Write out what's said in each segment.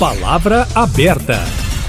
Palavra aberta.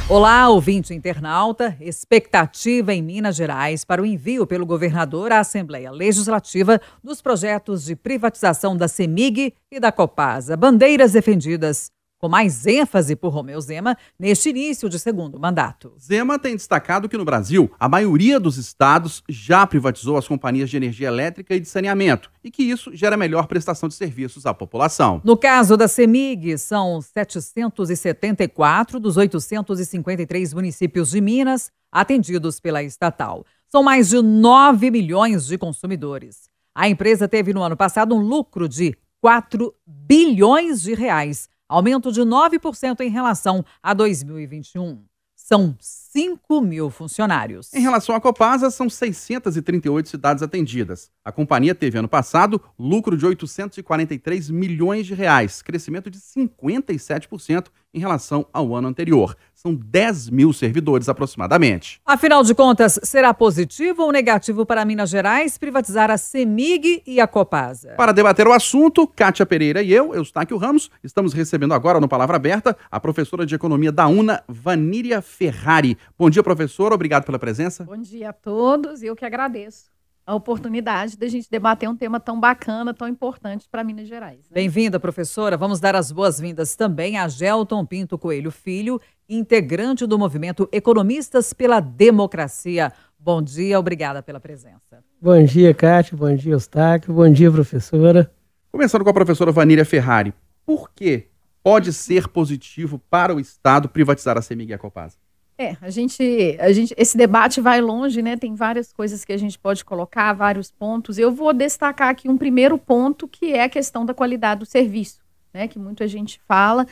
Olá, ouvinte internauta. Expectativa em Minas Gerais para o envio pelo governador à Assembleia Legislativa dos projetos de privatização da CEMIG e da Copasa. Bandeiras defendidas com mais ênfase por Romeu Zema neste início de segundo mandato. Zema tem destacado que no Brasil, a maioria dos estados já privatizou as companhias de energia elétrica e de saneamento e que isso gera melhor prestação de serviços à população. No caso da CEMIG, são 774 dos 853 municípios de Minas atendidos pela estatal. São mais de 9 milhões de consumidores. A empresa teve no ano passado um lucro de 4 bilhões de reais aumento de 9% em relação a 2021. São 5 mil funcionários. Em relação à Copasa, são 638 cidades atendidas. A companhia teve ano passado lucro de 843 milhões de reais, crescimento de 57% em relação ao ano anterior. São 10 mil servidores aproximadamente. Afinal de contas, será positivo ou negativo para Minas Gerais privatizar a CEMIG e a Copasa? Para debater o assunto, Kátia Pereira e eu, Eustáquio Ramos, estamos recebendo agora no Palavra Aberta a professora de Economia da UNA, Vaníria Ferrari. Bom dia, professora. Obrigado pela presença. Bom dia a todos. E Eu que agradeço a oportunidade da a gente debater um tema tão bacana, tão importante para Minas Gerais. Né? Bem-vinda, professora. Vamos dar as boas-vindas também a Gelton Pinto Coelho Filho, integrante do movimento Economistas pela Democracia. Bom dia, obrigada pela presença. Bom dia, Cátia. Bom dia, Eustáquio. Bom dia, professora. Começando com a professora Vanília Ferrari. Por que pode ser positivo para o Estado privatizar a Semig e a Copasa? É, a gente, a gente, esse debate vai longe, né? Tem várias coisas que a gente pode colocar, vários pontos. Eu vou destacar aqui um primeiro ponto que é a questão da qualidade do serviço, né? Que muita gente fala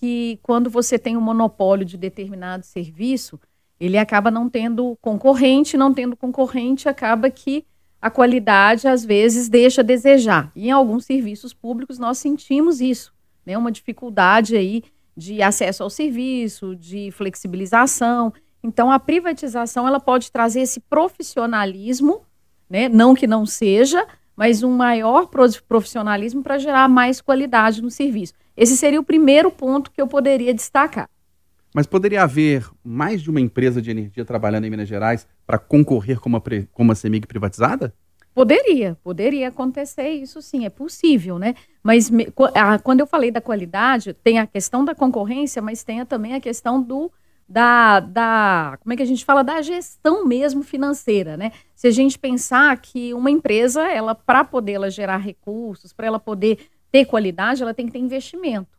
que quando você tem um monopólio de determinado serviço, ele acaba não tendo concorrente, não tendo concorrente, acaba que a qualidade às vezes deixa a desejar. E em alguns serviços públicos nós sentimos isso, né? Uma dificuldade aí de acesso ao serviço, de flexibilização. Então, a privatização ela pode trazer esse profissionalismo, né? não que não seja, mas um maior profissionalismo para gerar mais qualidade no serviço. Esse seria o primeiro ponto que eu poderia destacar. Mas poderia haver mais de uma empresa de energia trabalhando em Minas Gerais para concorrer com uma, com uma CEMIG privatizada? Poderia, poderia acontecer isso sim, é possível, né? Mas me, a, quando eu falei da qualidade, tem a questão da concorrência, mas tem a, também a questão do da, da como é que a gente fala da gestão mesmo financeira, né? Se a gente pensar que uma empresa, ela para poder ela gerar recursos, para ela poder ter qualidade, ela tem que ter investimento.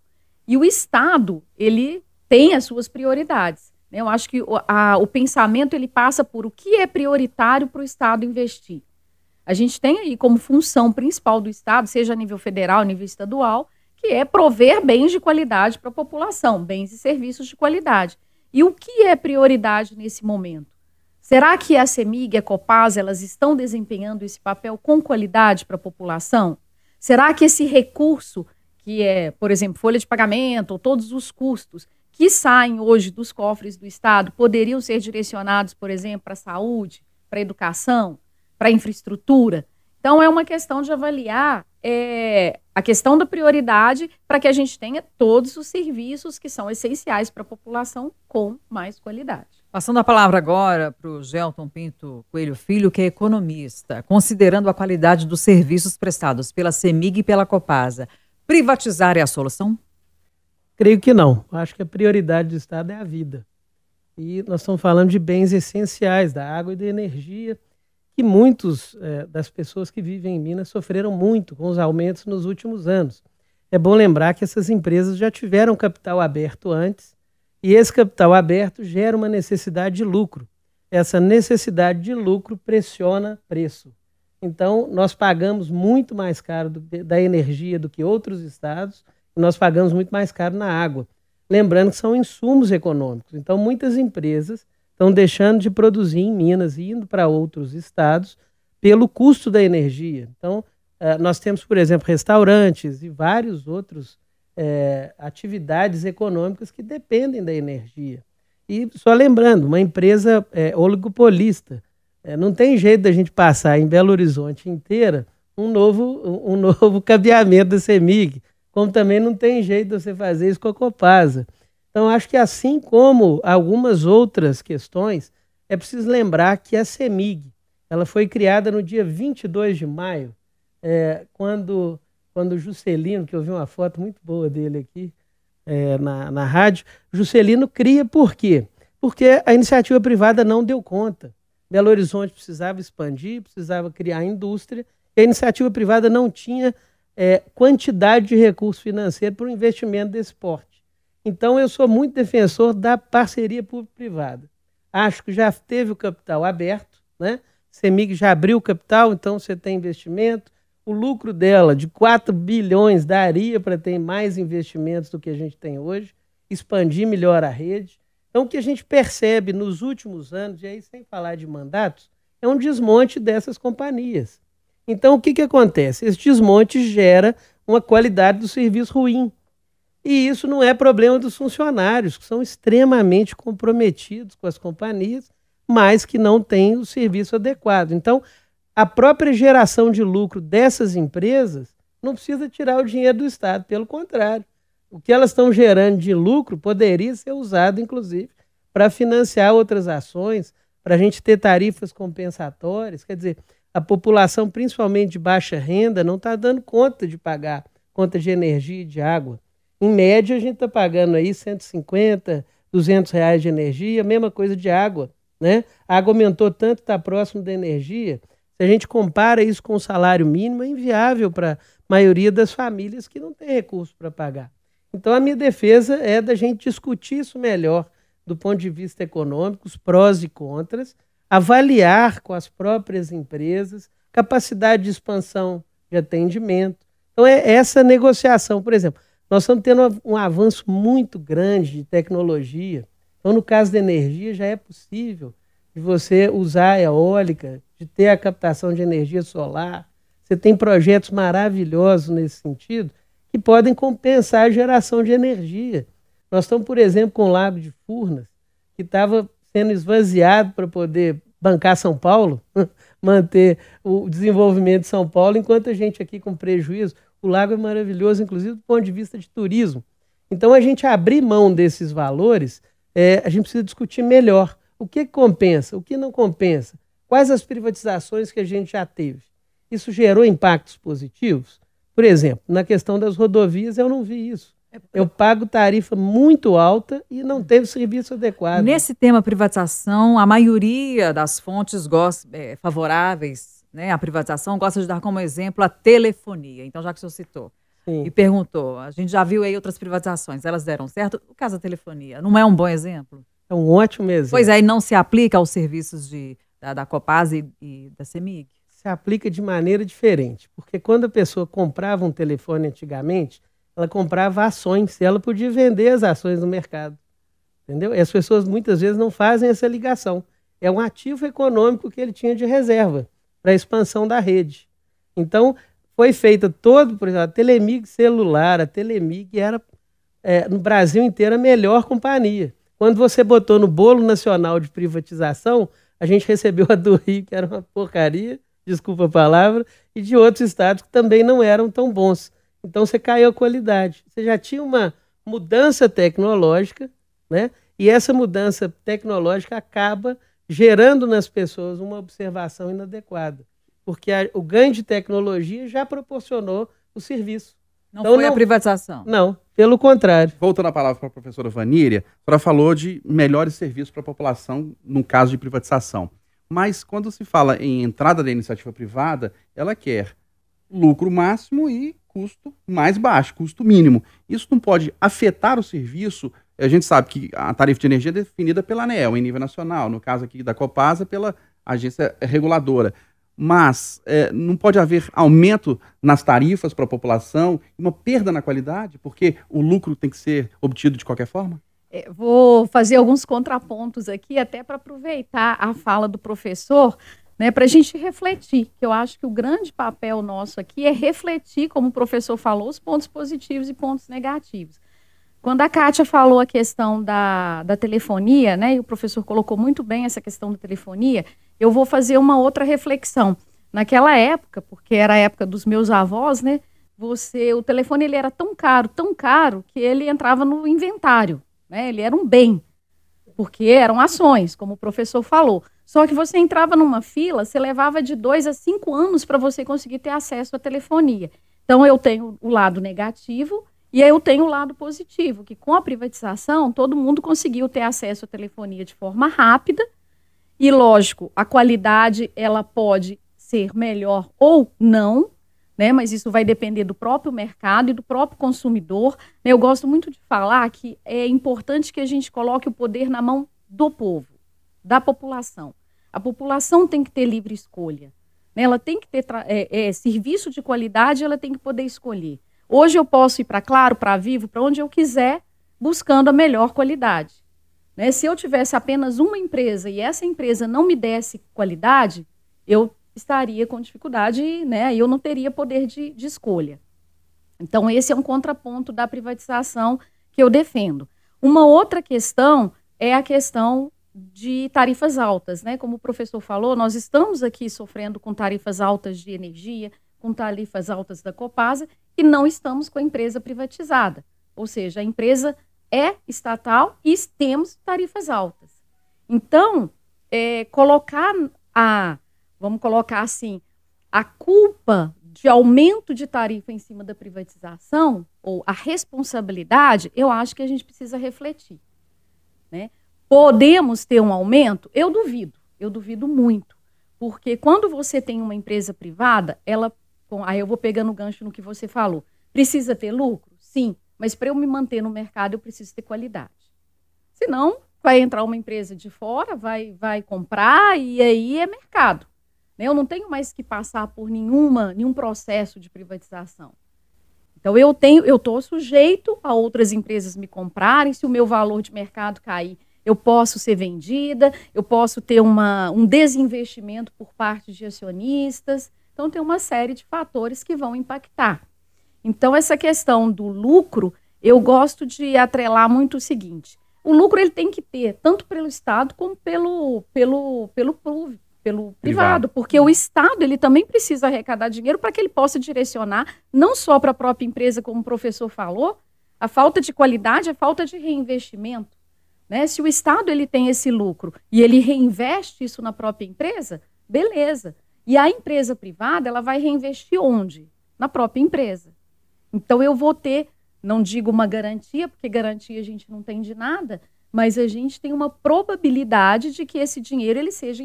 E o Estado, ele tem as suas prioridades. Né? Eu acho que o, a, o pensamento ele passa por o que é prioritário para o Estado investir a gente tem aí como função principal do Estado, seja a nível federal, nível estadual, que é prover bens de qualidade para a população, bens e serviços de qualidade. E o que é prioridade nesse momento? Será que a CEMIG e a Copaz elas estão desempenhando esse papel com qualidade para a população? Será que esse recurso, que é, por exemplo, folha de pagamento ou todos os custos que saem hoje dos cofres do Estado, poderiam ser direcionados, por exemplo, para a saúde, para a educação? para infraestrutura. Então, é uma questão de avaliar é, a questão da prioridade para que a gente tenha todos os serviços que são essenciais para a população com mais qualidade. Passando a palavra agora para o Gelton Pinto Coelho Filho, que é economista. Considerando a qualidade dos serviços prestados pela CEMIG e pela Copasa, privatizar é a solução? Creio que não. Acho que a prioridade do Estado é a vida. E nós estamos falando de bens essenciais, da água e da energia, que muitos é, das pessoas que vivem em Minas sofreram muito com os aumentos nos últimos anos. É bom lembrar que essas empresas já tiveram capital aberto antes e esse capital aberto gera uma necessidade de lucro. Essa necessidade de lucro pressiona preço. Então, nós pagamos muito mais caro do, da energia do que outros estados e nós pagamos muito mais caro na água. Lembrando que são insumos econômicos. Então, muitas empresas estão deixando de produzir em Minas e indo para outros estados pelo custo da energia. Então, eh, nós temos, por exemplo, restaurantes e vários outros é, atividades econômicas que dependem da energia. E só lembrando, uma empresa é, oligopolista, é, não tem jeito da gente passar em Belo Horizonte inteira um novo, um novo cabeamento da CEMIG, como também não tem jeito de você fazer isso com a Copasa. Então, acho que assim como algumas outras questões, é preciso lembrar que a CEMIG ela foi criada no dia 22 de maio, é, quando, quando o Juscelino, que eu vi uma foto muito boa dele aqui é, na, na rádio, Juscelino cria por quê? Porque a iniciativa privada não deu conta. Belo Horizonte precisava expandir, precisava criar indústria, e a iniciativa privada não tinha é, quantidade de recurso financeiro para o investimento desse porte. Então, eu sou muito defensor da parceria público-privada. Acho que já teve o capital aberto, né? CEMIG já abriu o capital, então você tem investimento. O lucro dela de 4 bilhões daria para ter mais investimentos do que a gente tem hoje, expandir melhor a rede. Então, o que a gente percebe nos últimos anos, e aí sem falar de mandatos, é um desmonte dessas companhias. Então, o que, que acontece? Esse desmonte gera uma qualidade do serviço ruim. E isso não é problema dos funcionários, que são extremamente comprometidos com as companhias, mas que não têm o serviço adequado. Então, a própria geração de lucro dessas empresas não precisa tirar o dinheiro do Estado, pelo contrário. O que elas estão gerando de lucro poderia ser usado, inclusive, para financiar outras ações, para a gente ter tarifas compensatórias. Quer dizer, a população, principalmente de baixa renda, não está dando conta de pagar conta de energia e de água. Em média, a gente está pagando aí 150, 200 reais de energia, mesma coisa de água. Né? A água aumentou tanto, está próximo da energia. Se a gente compara isso com o salário mínimo, é inviável para a maioria das famílias que não tem recurso para pagar. Então, a minha defesa é da gente discutir isso melhor do ponto de vista econômico, os prós e contras, avaliar com as próprias empresas, capacidade de expansão de atendimento. Então, é essa negociação, por exemplo. Nós estamos tendo um avanço muito grande de tecnologia. Então, no caso da energia, já é possível de você usar a eólica, de ter a captação de energia solar. Você tem projetos maravilhosos nesse sentido que podem compensar a geração de energia. Nós estamos, por exemplo, com o Lago de Furnas, que estava sendo esvaziado para poder bancar São Paulo, manter o desenvolvimento de São Paulo, enquanto a gente aqui com prejuízo. O lago é maravilhoso, inclusive do ponto de vista de turismo. Então, a gente abrir mão desses valores, é, a gente precisa discutir melhor o que compensa, o que não compensa, quais as privatizações que a gente já teve. Isso gerou impactos positivos? Por exemplo, na questão das rodovias, eu não vi isso. É, eu pago tarifa muito alta e não hum. teve serviço adequado. Nesse tema privatização, a maioria das fontes é, favoráveis né, a privatização, gosta de dar como exemplo a telefonia. Então, já que o senhor citou Sim. e perguntou, a gente já viu aí outras privatizações, elas deram certo. O caso da telefonia não é um bom exemplo? É um ótimo exemplo. Pois é, não se aplica aos serviços de, da, da Copaz e, e da CEMIG? Se aplica de maneira diferente, porque quando a pessoa comprava um telefone antigamente, ela comprava ações e ela podia vender as ações no mercado. Entendeu? E as pessoas muitas vezes não fazem essa ligação. É um ativo econômico que ele tinha de reserva para a expansão da rede. Então, foi feita todo, por exemplo, a Telemig celular, a Telemig era é, no Brasil inteiro a melhor companhia. Quando você botou no bolo nacional de privatização, a gente recebeu a do Rio, que era uma porcaria, desculpa a palavra, e de outros estados que também não eram tão bons. Então você caiu a qualidade. Você já tinha uma mudança tecnológica, né? E essa mudança tecnológica acaba gerando nas pessoas uma observação inadequada. Porque a, o ganho de tecnologia já proporcionou o serviço. Não então, foi não, a privatização? Não, pelo contrário. Voltando a palavra para a professora Vanília, ela falou de melhores serviços para a população no caso de privatização. Mas quando se fala em entrada da iniciativa privada, ela quer lucro máximo e custo mais baixo, custo mínimo. Isso não pode afetar o serviço a gente sabe que a tarifa de energia é definida pela ANEEL em nível nacional, no caso aqui da Copasa, pela agência reguladora. Mas é, não pode haver aumento nas tarifas para a população, uma perda na qualidade, porque o lucro tem que ser obtido de qualquer forma? É, vou fazer alguns contrapontos aqui, até para aproveitar a fala do professor, né, para a gente refletir, que eu acho que o grande papel nosso aqui é refletir, como o professor falou, os pontos positivos e pontos negativos. Quando a Kátia falou a questão da, da telefonia, né, e o professor colocou muito bem essa questão da telefonia, eu vou fazer uma outra reflexão. Naquela época, porque era a época dos meus avós, né, você, o telefone ele era tão caro, tão caro, que ele entrava no inventário, né, ele era um bem, porque eram ações, como o professor falou. Só que você entrava numa fila, você levava de dois a cinco anos para você conseguir ter acesso à telefonia. Então, eu tenho o lado negativo e aí eu tenho o lado positivo, que com a privatização, todo mundo conseguiu ter acesso à telefonia de forma rápida. E lógico, a qualidade ela pode ser melhor ou não, né? Mas isso vai depender do próprio mercado e do próprio consumidor. Né? Eu gosto muito de falar que é importante que a gente coloque o poder na mão do povo, da população. A população tem que ter livre escolha. Né? Ela tem que ter é, é, serviço de qualidade, ela tem que poder escolher. Hoje eu posso ir para Claro, para Vivo, para onde eu quiser, buscando a melhor qualidade. Né? Se eu tivesse apenas uma empresa e essa empresa não me desse qualidade, eu estaria com dificuldade, né? eu não teria poder de, de escolha. Então, esse é um contraponto da privatização que eu defendo. Uma outra questão é a questão de tarifas altas, né? Como o professor falou, nós estamos aqui sofrendo com tarifas altas de energia, com tarifas altas da Copasa, e não estamos com a empresa privatizada. Ou seja, a empresa é estatal e temos tarifas altas. Então, é, colocar a, vamos colocar assim, a culpa de aumento de tarifa em cima da privatização, ou a responsabilidade, eu acho que a gente precisa refletir. Né? Podemos ter um aumento? Eu duvido, eu duvido muito. Porque quando você tem uma empresa privada, ela Bom, aí eu vou pegando o gancho no que você falou. Precisa ter lucro? Sim, mas para eu me manter no mercado, eu preciso ter qualidade. Senão, vai entrar uma empresa de fora, vai, vai comprar e aí é mercado. Né? Eu não tenho mais que passar por nenhuma, nenhum processo de privatização. Então eu tenho, eu estou sujeito a outras empresas me comprarem. Se o meu valor de mercado cair, eu posso ser vendida, eu posso ter uma, um desinvestimento por parte de acionistas. Então, tem uma série de fatores que vão impactar. Então, essa questão do lucro, eu gosto de atrelar muito o seguinte: o lucro ele tem que ter tanto pelo Estado como pelo, pelo, pelo, pelo, pelo privado, privado, porque o Estado ele também precisa arrecadar dinheiro para que ele possa direcionar não só para a própria empresa, como o professor falou, a falta de qualidade, a falta de reinvestimento. Né? Se o Estado ele tem esse lucro e ele reinveste isso na própria empresa, beleza. E a empresa privada, ela vai reinvestir onde? Na própria empresa. Então eu vou ter, não digo uma garantia, porque garantia a gente não tem de nada, mas a gente tem uma probabilidade de que esse dinheiro ele seja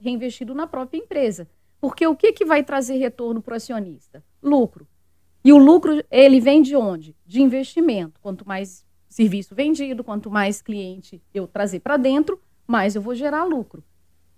reinvestido na própria empresa. Porque o que, que vai trazer retorno para o acionista? Lucro. E o lucro, ele vem de onde? De investimento. Quanto mais serviço vendido, quanto mais cliente eu trazer para dentro, mais eu vou gerar lucro.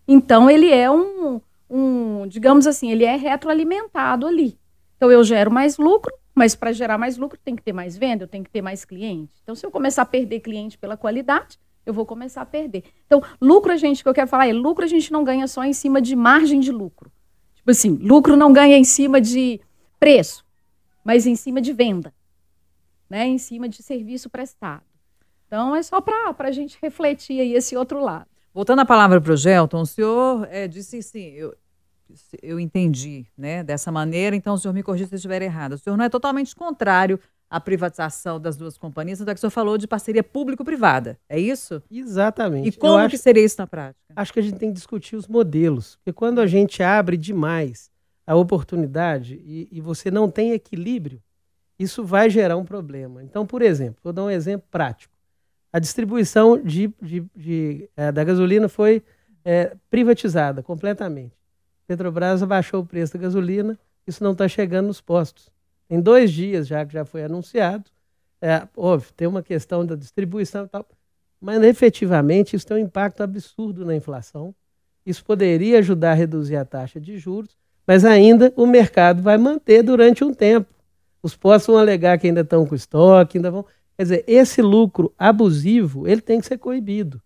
Então, ele é um, um, digamos assim, ele é retroalimentado ali. Então eu gero mais lucro, mas para gerar mais lucro tem que ter mais venda, eu tenho que ter mais cliente. Então se eu começar a perder cliente pela qualidade, eu vou começar a perder. Então, lucro, a gente, o que eu quero falar é, lucro a gente não ganha só em cima de margem de lucro. Tipo assim, lucro não ganha em cima de preço, mas em cima de venda, né? Em cima de serviço prestado. Então, é só para a gente refletir aí esse outro lado. Voltando a palavra para o Gelton, o senhor é, disse sim, eu, eu entendi né, dessa maneira, então o senhor me corrigiu se eu estiver errado. O senhor não é totalmente contrário à privatização das duas companhias, até que o senhor falou de parceria público-privada, é isso? Exatamente. E como acho, que seria isso na prática? Acho que a gente tem que discutir os modelos, porque quando a gente abre demais a oportunidade e, e você não tem equilíbrio, isso vai gerar um problema. Então, por exemplo, vou dar um exemplo prático a distribuição de, de, de é, da gasolina foi é, privatizada completamente. Petrobras abaixou o preço da gasolina, isso não está chegando nos postos. Em dois dias já que já foi anunciado, é, tem uma questão da distribuição e tal, mas efetivamente isso tem um impacto absurdo na inflação. Isso poderia ajudar a reduzir a taxa de juros, mas ainda o mercado vai manter durante um tempo. Os postos vão alegar que ainda estão com estoque, ainda vão. Quer dizer, esse lucro abusivo, ele tem que ser coibido.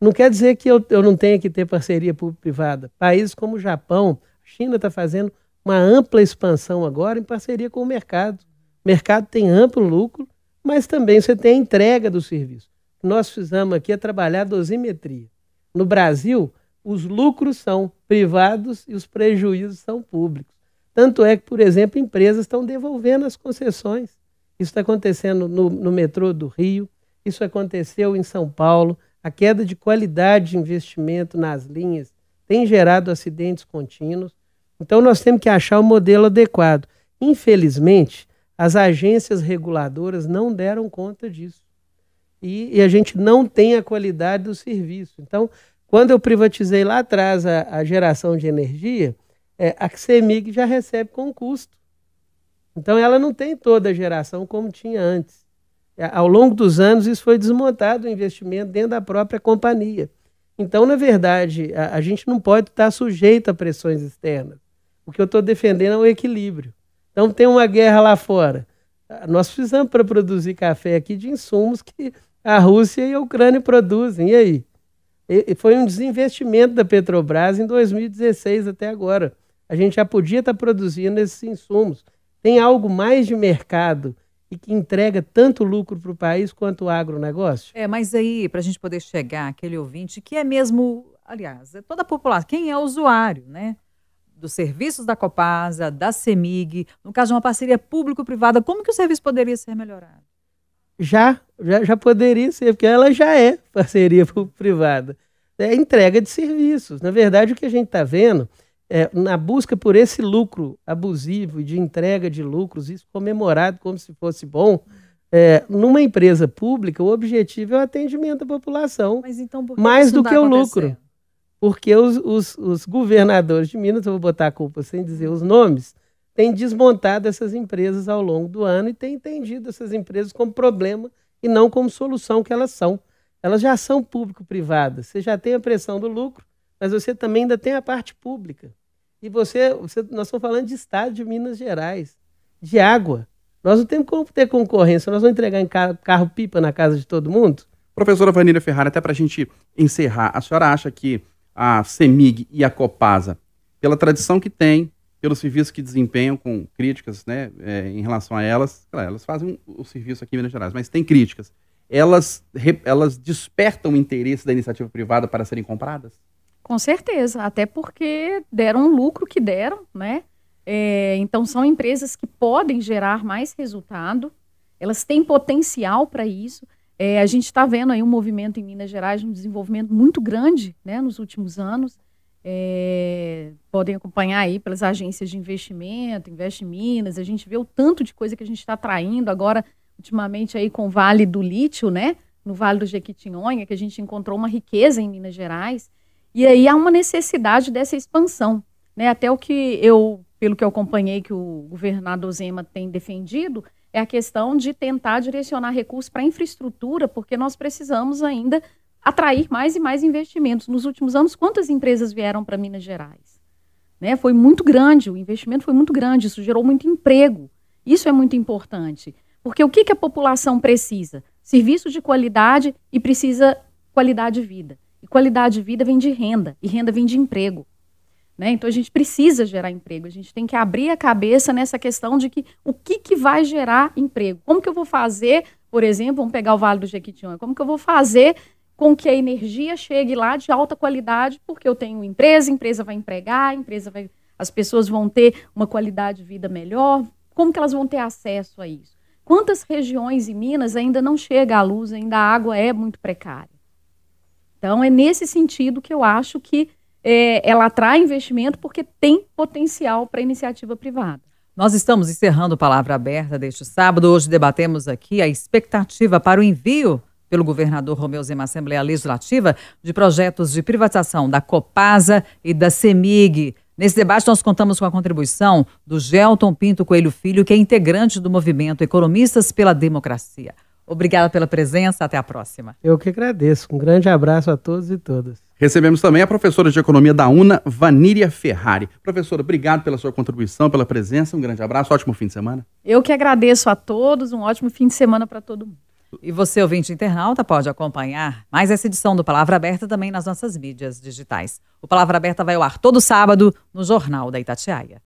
Não quer dizer que eu, eu não tenha que ter parceria público-privada. Países como o Japão, a China está fazendo uma ampla expansão agora em parceria com o mercado. O mercado tem amplo lucro, mas também você tem a entrega do serviço. O que nós fizemos aqui é trabalhar a dosimetria. No Brasil, os lucros são privados e os prejuízos são públicos. Tanto é que, por exemplo, empresas estão devolvendo as concessões isso está acontecendo no, no metrô do Rio, isso aconteceu em São Paulo. A queda de qualidade de investimento nas linhas tem gerado acidentes contínuos. Então, nós temos que achar o modelo adequado. Infelizmente, as agências reguladoras não deram conta disso. E, e, a gente não tem a qualidade do serviço. Então, quando eu privatizei lá atrás a, a geração de energia, é, a CEMIG já recebe com custo. Então ela não tem toda a geração como tinha antes. É, ao longo dos anos, isso foi desmontado o investimento dentro da própria companhia. Então, na verdade, a, a gente não pode estar sujeito a pressões externas. O que eu estou defendendo é o equilíbrio. Então, tem uma guerra lá fora. Ah, nós precisamos, para produzir café aqui, de insumos que a Rússia e a Ucrânia produzem. E aí? E foi um desinvestimento da Petrobras em 2016 até agora. A gente já podia estar produzindo esses insumos. Tem algo mais de mercado e que entrega tanto lucro para o país quanto o agronegócio? É, mas aí, para a gente poder chegar àquele ouvinte que é mesmo, aliás, é toda a população, quem é usuário, né? Dos serviços da Copasa, da CEMIG, no caso de uma parceria público-privada, como que o serviço poderia ser melhorado? Já, já, já poderia ser, porque ela já é parceria público-privada. É entrega de serviços. Na verdade, o que a gente está vendo é, na busca por esse lucro abusivo e de entrega de lucros, isso comemorado como se fosse bom, é, numa empresa pública, o objetivo é o atendimento à população. Mas então, por que mais do que o lucro. Porque os, os, os, governadores de Minas, eu vou botar a culpa sem dizer os nomes, têm desmontado essas empresas ao longo do ano e têm entendido essas empresas como problema e não como solução que elas são. Elas já são público-privadas. Você já tem a pressão do lucro, mas você também ainda tem a parte pública. E você, você nós estamos falando de Estado de Minas Gerais, de água. Nós não temos como ter concorrência, nós vamos entregar em carro-pipa na casa de todo mundo? Professora Vanília Ferrari, até para a gente encerrar, a senhora acha que a CEMIG e a Copasa, pela tradição que tem, pelo serviço que desempenham, com críticas né, é, em relação a elas, claro, elas fazem o serviço aqui em Minas Gerais, mas tem críticas. Elas, elas despertam o interesse da iniciativa privada para serem compradas? Com certeza, até porque deram um lucro que deram, né? É, então são empresas que podem gerar mais resultado, elas têm potencial para isso. É, a gente está vendo aí um movimento em Minas Gerais, um desenvolvimento muito grande né, nos últimos anos. É, podem acompanhar aí pelas agências de investimento, Invest Minas, a gente vê o tanto de coisa que a gente está atraindo agora, ultimamente aí com o Vale do Lítio, né? No Vale do Jequitinhonha, que a gente encontrou uma riqueza em Minas Gerais. E aí há uma necessidade dessa expansão. Né? Até o que eu, pelo que eu acompanhei, que o governador Zema tem defendido, é a questão de tentar direcionar recursos para infraestrutura, porque nós precisamos ainda atrair mais e mais investimentos. Nos últimos anos, quantas empresas vieram para Minas Gerais? Né? Foi muito grande, o investimento foi muito grande, isso gerou muito emprego. Isso é muito importante, porque o que, que a população precisa? Serviços de qualidade e precisa qualidade de vida. E qualidade de vida vem de renda, e renda vem de emprego. Né? Então a gente precisa gerar emprego, a gente tem que abrir a cabeça nessa questão de que o que, que vai gerar emprego. Como que eu vou fazer, por exemplo, vamos pegar o Vale do Jequitinhonha, como que eu vou fazer com que a energia chegue lá de alta qualidade, porque eu tenho empresa, a empresa vai empregar, empresa vai, as pessoas vão ter uma qualidade de vida melhor. Como que elas vão ter acesso a isso? Quantas regiões em Minas ainda não chega à luz, ainda a água é muito precária? Então, é nesse sentido que eu acho que é, ela atrai investimento porque tem potencial para iniciativa privada. Nós estamos encerrando a palavra aberta deste sábado. Hoje debatemos aqui a expectativa para o envio pelo governador Romeu Zema à Assembleia Legislativa de projetos de privatização da Copasa e da CEMIG. Nesse debate, nós contamos com a contribuição do Gelton Pinto Coelho Filho, que é integrante do movimento Economistas pela Democracia. Obrigada pela presença, até a próxima. Eu que agradeço. Um grande abraço a todos e todas. Recebemos também a professora de Economia da UNA, Vaníria Ferrari. Professora, obrigado pela sua contribuição, pela presença. Um grande abraço, ótimo fim de semana. Eu que agradeço a todos, um ótimo fim de semana para todo mundo. E você, ouvinte internauta, pode acompanhar mais essa edição do Palavra Aberta também nas nossas mídias digitais. O Palavra Aberta vai ao ar todo sábado no Jornal da Itatiaia.